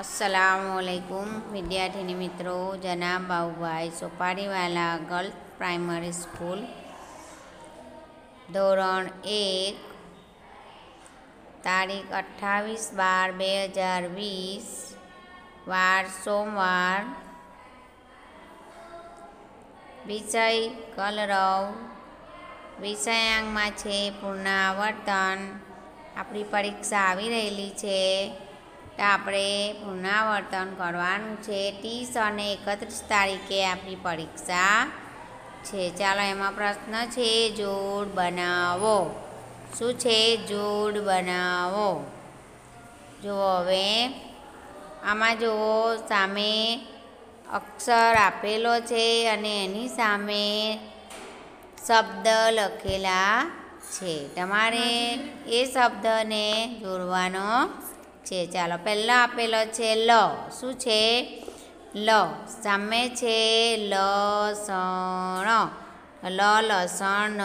અસલામુઅલૈકુમ વિદ્યાર્થીની મિત્રો જનાબ Baubhai Sopariwala girls primary school ધોરણ એક તારીખ અઠ્ઠાવીસ બાર બે હજાર વીસ વાર સોમવાર વિષય કલરવ વિષયાંગમાં છે પૂર્ણાવર્તન આપણી પરીક્ષા આવી રહેલી છે તો આપણે પુનરાવર્તન કરવાનું છે ત્રીસ અને એકત્રીસ તારીખે આપણી પરીક્ષા છે ચાલો એમાં પ્રશ્ન છે જોડ બનાવો શું છે જોડ બનાવો જુઓ હવે આમાં જુઓ સામે અક્ષર આપેલો છે અને એની સામે શબ્દ લખેલા છે તમારે એ શબ્દને જોડવાનો છે ચાલો પહેલાં આપેલો છે લ શું છે લ સામે છે લસણ લ લસણ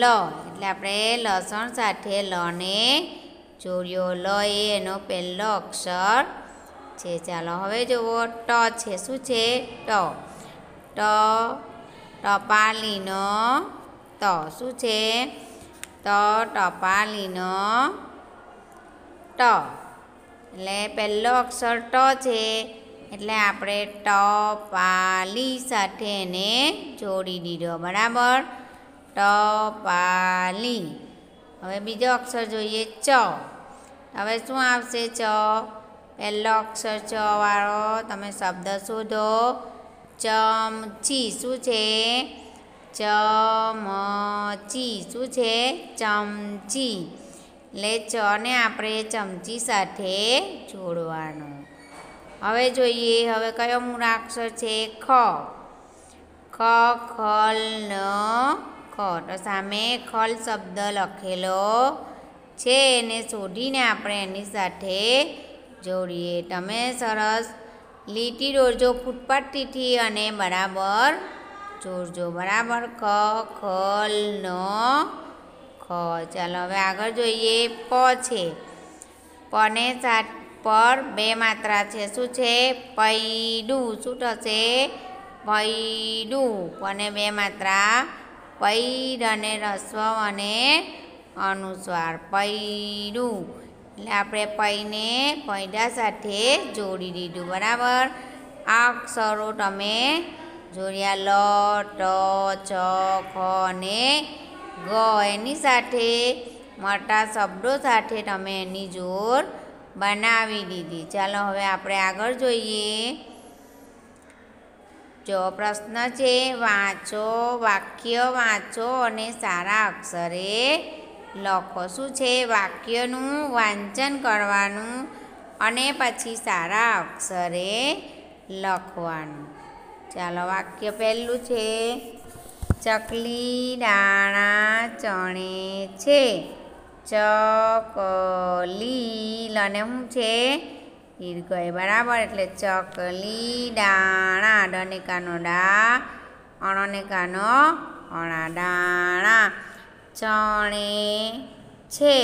લ એટલે આપણે લસણ સાથે લને જોડ્યો લ એ એનો પહેલો અક્ષર છે ચાલો હવે જુઓ ટ છે શું છે ટ ટ ટપાલીનો ત શું છે ત ટપાલીનો ટ એટલે પહેલો અક્ષર ટ છે એટલે આપણે ટ પાલી સાથે એને જોડી દીધો બરાબર ટ પાલી હવે બીજો અક્ષર જોઈએ ચ હવે શું આવશે ચ પહેલો અક્ષર ચ વાળો તમે શબ્દ શોધો ચમચી શું છે ચમચી શું છે ચમચી એટલે ચને આપણે ચમચી સાથે જોડવાનો હવે જોઈએ હવે કયો મૂળાક્ષર છે ખ ખ ખલ ન ખ તો સામે ખલ શબ્દ લખેલો છે એને શોધીને આપણે એની સાથે જોડીએ તમે સરસ લીટી દોરજો ફૂટપાટીથી અને બરાબર જોડજો બરાબર ખ ખલ ન ખ ચાલો હવે આગળ જોઈએ પ છે પને સાત પર બે માત્રા છે શું છે પૈડું શું થશે પૈડું પને બે માત્રા પૈડ અને રસ્વ અને અનુસ્વાર પૈડું એટલે આપણે પૈને પૈડા સાથે જોડી દીધું બરાબર આ અક્ષરો તમે જોડ્યા લ ટ ચ ખ અને ગ એની સાથે મોટા શબ્દો સાથે તમે એની જોર બનાવી દીધી ચાલો હવે આપણે આગળ જોઈએ જો પ્રશ્ન છે વાંચો વાક્ય વાંચો અને સારા અક્ષરે લખો શું છે વાક્યનું વાંચન કરવાનું અને પછી સારા અક્ષરે લખવાનું ચાલો વાક્ય પહેલું છે ચકલી દાણા ચણે છે ચકલી લને શું છે દીર્ઘ બરાબર એટલે ચકલી દાણા ડનેકાનો ડા અણનેકાનો અણા દાણા ચણે છે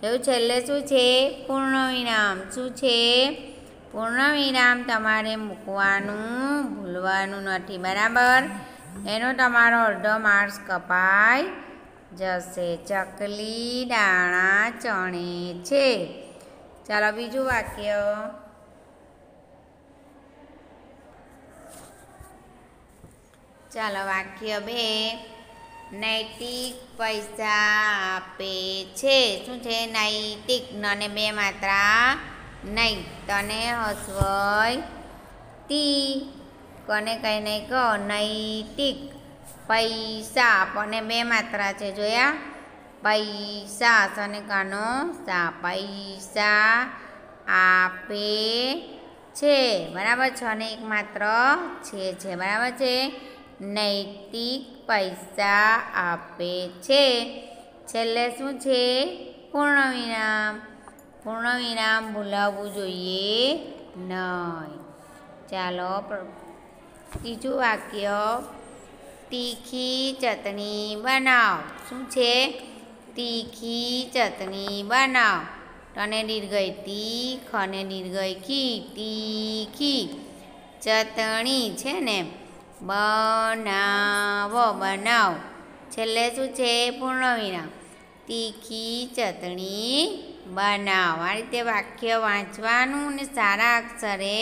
જોયું છેલ્લે શું છે પૂર્ણ વિરામ શું છે પૂર્ણ વિરામ તમારે મૂકવાનું ભૂલવાનું નથી બરાબર એનો તમારો અડધો માર્ક્સ કપાય જશે ચકલી દાણા ચણે છે ચાલો બીજું વાક્ય ચાલો વાક્ય બે નૈતિક પૈસા આપે છે શું છે નૈતિક અને બે માત્રા નહીં તને હસવય તી કને કંઈ નહીં કહો નૈતિક પૈસા અને બે માત્રા છે જોયા પૈસા અને કાનો સા પૈસા આપે છે બરાબર છ અને એક માત્ર છે છે બરાબર છે નૈતિક પૈસા આપે છે છેલ્લે શું છે પૂર્ણ વિરામ પૂર્ણ વિરામ ભૂલાવવું જોઈએ નહીં ચાલો ત્રીજું વાક્ય તીખી ચટણી બનાવ શું છે તીખી ચટણી બનાવ ટને દીર્ઘય તીખ અને દીર્ઘય ખી તીખી ચટણી છે ને બનાવો બનાવ છેલ્લે શું છે પૂર્ણ વિરામ તીખી ચટણી બનાવ આ રીતે વાક્ય વાંચવાનું ને સારા અક્ષરે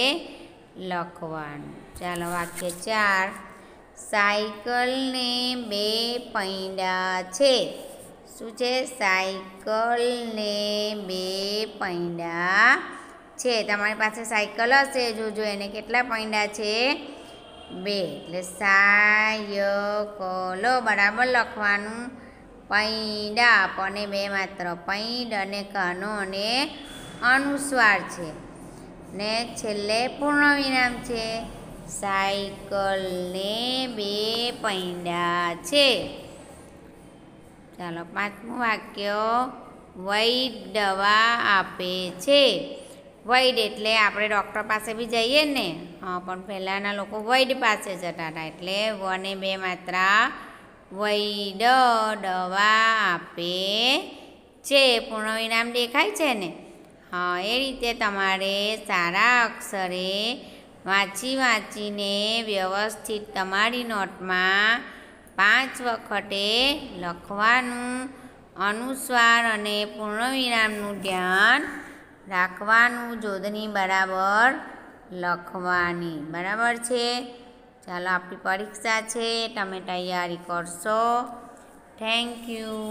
લખવાનું ચાલો વાક્ય ચાર સાયકલને બે પૈડા છે શું છે સાયકલને બે પૈડા છે તમારી પાસે સાયકલ હશે જોજો એને કેટલા પૈડા છે બે એટલે સાયકલો બરાબર લખવાનું પૈડા અને બે માત્ર પૈડ અને કાનો અને અનુસ્વાર છે ને છેલ્લે પૂર્ણ વિરામ છે સાયકલને બે પૈંડા છે ચાલો પાંચમું વાક્ય વૈદ દવા આપે છે વૈદ એટલે આપણે ડૉક્ટર પાસે બી જઈએ ને હા પણ પહેલાંના લોકો વૈદ પાસે જતા હતા એટલે વને બે માત્રા વૈદ દવા આપે છે પૂર્ણ વિનામ દેખાય છે ને એ રીતે તમારે સારા અક્ષરે વાંચી વાંચીને વ્યવસ્થિત તમારી નોટમાં પાંચ વખતે લખવાનું અનુસ્વાર અને પૂર્ણવિરામનું ધ્યાન રાખવાનું જોધની બરાબર લખવાની બરાબર છે ચાલો આપણી પરીક્ષા છે તમે તૈયારી કરશો થેન્ક યુ